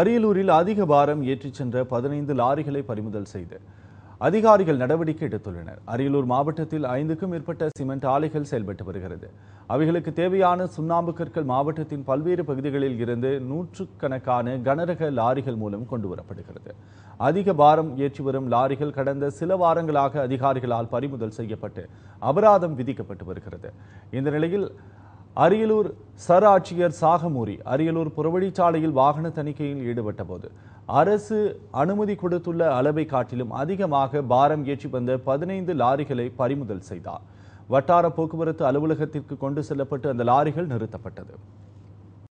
அரியலூரில் அதிக பாரம் ஏற்றிச் சென்ற பதினைந்து லாரிகளை பறிமுதல் செய்து அதிகாரிகள் நடவடிக்கை எடுத்துள்ளனர் அரியலூர் மாவட்டத்தில் ஐந்துக்கும் மேற்பட்ட சிமெண்ட் ஆலைகள் செயல்பட்டு வருகிறது அவைகளுக்கு தேவையான சுண்ணாம்பு கற்கள் மாவட்டத்தின் பல்வேறு பகுதிகளில் இருந்து நூற்றுக்கணக்கான கனரக லாரிகள் மூலம் கொண்டு வரப்படுகிறது அதிக பாரம் ஏற்றி வரும் லாரிகள் கடந்த சில வாரங்களாக அதிகாரிகளால் பறிமுதல் செய்யப்பட்டு அபராதம் விதிக்கப்பட்டு வருகிறது இந்த நிலையில் அரியலூர் சராட்சியர் ஆட்சியர் சாகமூரி அரியலூர் புறவழிச்சாலையில் வாகன தணிக்கையில் ஈடுபட்ட போது அரசு அனுமதி கொடுத்துள்ள அளவை காட்டிலும் அதிகமாக பாரம் ஏற்றி வந்த பதினைந்து லாரிகளை பறிமுதல் செய்தார் வட்டார போக்குவரத்து அலுவலகத்திற்கு கொண்டு செல்லப்பட்டு அந்த லாரிகள் நிறுத்தப்பட்டது